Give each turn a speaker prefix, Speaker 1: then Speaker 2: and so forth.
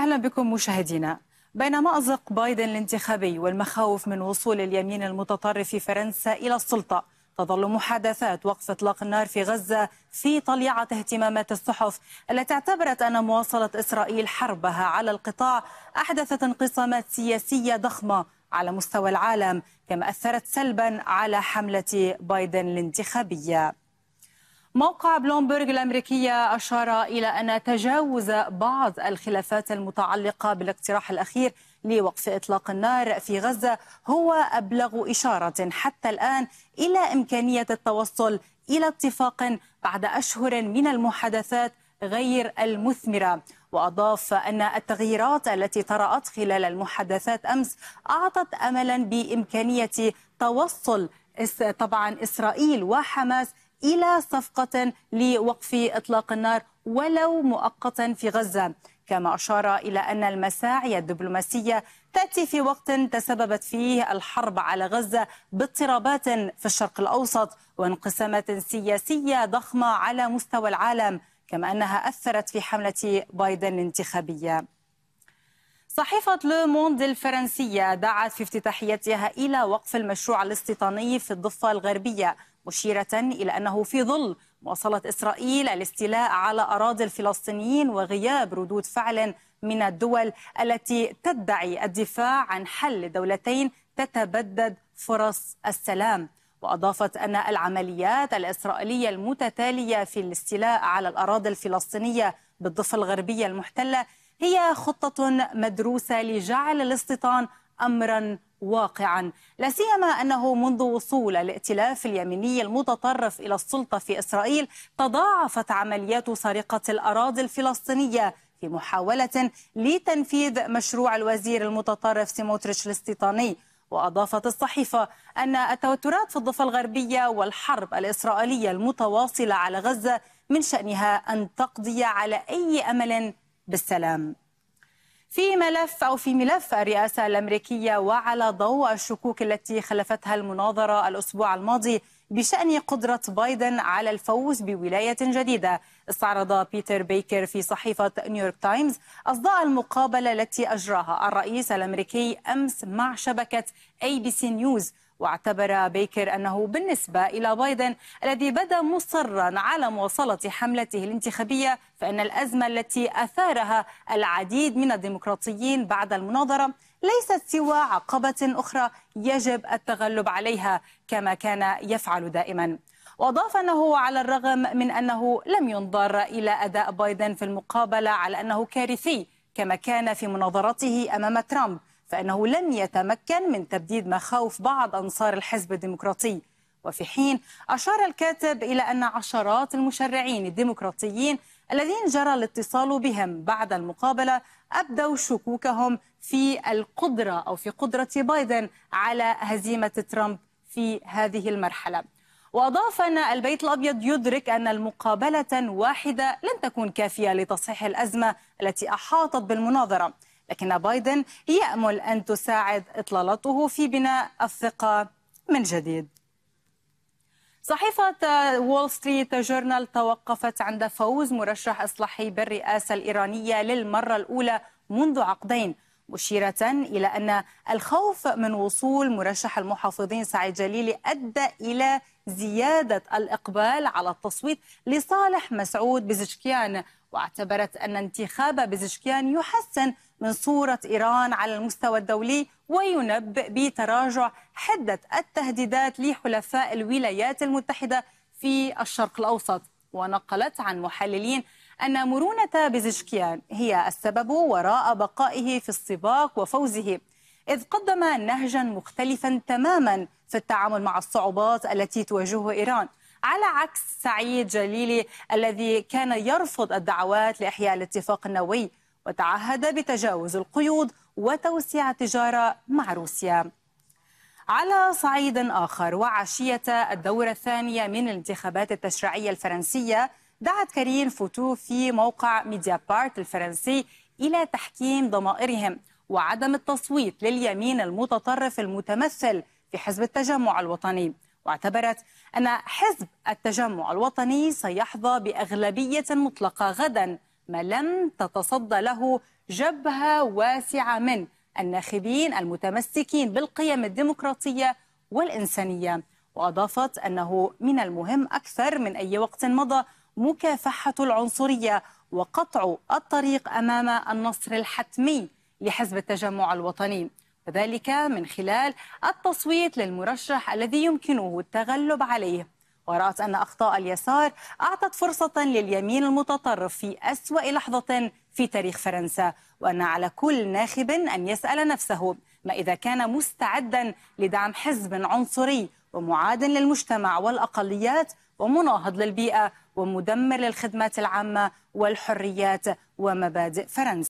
Speaker 1: أهلا بكم مشاهدينا بين مأزق بايدن الانتخابي والمخاوف من وصول اليمين المتطرف في فرنسا إلى السلطة تظل محادثات وقف اطلاق النار في غزه في طليعه اهتمامات الصحف التي اعتبرت ان مواصله اسرائيل حربها على القطاع احدثت انقسامات سياسيه ضخمه على مستوى العالم كما اثرت سلبا على حمله بايدن الانتخابيه موقع بلومبرج الأمريكية أشار إلى أن تجاوز بعض الخلافات المتعلقة بالاقتراح الأخير لوقف إطلاق النار في غزة هو أبلغ إشارة حتى الآن إلى إمكانية التوصل إلى اتفاق بعد أشهر من المحادثات غير المثمرة وأضاف أن التغييرات التي طرأت خلال المحادثات أمس أعطت أملا بإمكانية توصل طبعا إسرائيل وحماس إلى صفقة لوقف إطلاق النار ولو مؤقتا في غزة كما أشار إلى أن المساعي الدبلوماسية تأتي في وقت تسببت فيه الحرب على غزة باضطرابات في الشرق الأوسط وانقسامات سياسية ضخمة على مستوى العالم كما أنها أثرت في حملة بايدن الانتخابية صحيفة لو موند الفرنسية دعت في افتتاحيتها إلى وقف المشروع الاستيطاني في الضفة الغربية مشيرة إلى أنه في ظل مواصلة إسرائيل الاستيلاء على أراضي الفلسطينيين وغياب ردود فعل من الدول التي تدعي الدفاع عن حل دولتين تتبدد فرص السلام وأضافت أن العمليات الإسرائيلية المتتالية في الاستيلاء على الأراضي الفلسطينية بالضفة الغربية المحتلة هي خطة مدروسة لجعل الاستيطان أمرا واقعا لا سيما انه منذ وصول الائتلاف اليميني المتطرف الى السلطه في اسرائيل تضاعفت عمليات سرقه الاراضي الفلسطينيه في محاوله لتنفيذ مشروع الوزير المتطرف سيموتريش الاستيطاني وأضافت الصحيفة أن التوترات في الضفة الغربية والحرب الإسرائيلية المتواصلة على غزة من شأنها أن تقضي على أي أمل بالسلام في ملف أو في ملف الرئاسة الأمريكية وعلى ضوء الشكوك التي خلفتها المناظرة الأسبوع الماضي بشأن قدرة بايدن على الفوز بولاية جديدة استعرض بيتر بيكر في صحيفة نيويورك تايمز أصداء المقابلة التي أجراها الرئيس الأمريكي أمس مع شبكة أي بي سي نيوز واعتبر بيكر أنه بالنسبة إلى بايدن الذي بدا مصرا على مواصلة حملته الانتخابية فإن الأزمة التي أثارها العديد من الديمقراطيين بعد المناظرة ليست سوى عقبة أخرى يجب التغلب عليها كما كان يفعل دائما وأضاف أنه على الرغم من أنه لم ينظر إلى أداء بايدن في المقابلة على أنه كارثي كما كان في مناظرته أمام ترامب فإنه لم يتمكن من تبديد مخاوف بعض أنصار الحزب الديمقراطي وفي حين أشار الكاتب إلى أن عشرات المشرعين الديمقراطيين الذين جرى الاتصال بهم بعد المقابلة أبدوا شكوكهم في القدرة أو في قدرة بايدن على هزيمة ترامب في هذه المرحلة وأضاف أن البيت الأبيض يدرك أن المقابلة واحدة لن تكون كافية لتصحيح الأزمة التي أحاطت بالمناظرة لكن بايدن يأمل أن تساعد إطلالته في بناء الثقة من جديد صحيفة وول ستريت جورنال توقفت عند فوز مرشح إصلاحي بالرئاسة الإيرانية للمرة الأولى منذ عقدين مشيرة إلى أن الخوف من وصول مرشح المحافظين سعيد جليلي أدى إلى زيادة الإقبال على التصويت لصالح مسعود بزشكيان واعتبرت أن انتخاب بزشكيان يحسن من صورة إيران على المستوى الدولي وينبئ بتراجع حدة التهديدات لحلفاء الولايات المتحدة في الشرق الأوسط ونقلت عن محللين أن مرونة بزشكيان هي السبب وراء بقائه في السباق وفوزه إذ قدم نهجا مختلفا تماما في التعامل مع الصعوبات التي تواجهه إيران على عكس سعيد جليلي الذي كان يرفض الدعوات لإحياء الاتفاق النووي وتعهد بتجاوز القيود وتوسيع التجارة مع روسيا على صعيد آخر وعشية الدورة الثانية من الانتخابات التشريعية الفرنسية دعت كارين فوتو في موقع ميديا بارت الفرنسي إلى تحكيم ضمائرهم وعدم التصويت لليمين المتطرف المتمثل في حزب التجمع الوطني واعتبرت أن حزب التجمع الوطني سيحظى بأغلبية مطلقة غدا ما لم تتصدى له جبهة واسعة من الناخبين المتمسكين بالقيم الديمقراطية والإنسانية وأضافت أنه من المهم أكثر من أي وقت مضى مكافحة العنصرية وقطع الطريق أمام النصر الحتمي لحزب التجمع الوطني وذلك من خلال التصويت للمرشح الذي يمكنه التغلب عليه ورأت أن أخطاء اليسار أعطت فرصة لليمين المتطرف في أسوأ لحظة في تاريخ فرنسا وأن على كل ناخب أن يسأل نفسه ما إذا كان مستعدا لدعم حزب عنصري ومعاد للمجتمع والأقليات ومناهض للبيئة ومدمر للخدمات العامة والحريات ومبادئ فرنسا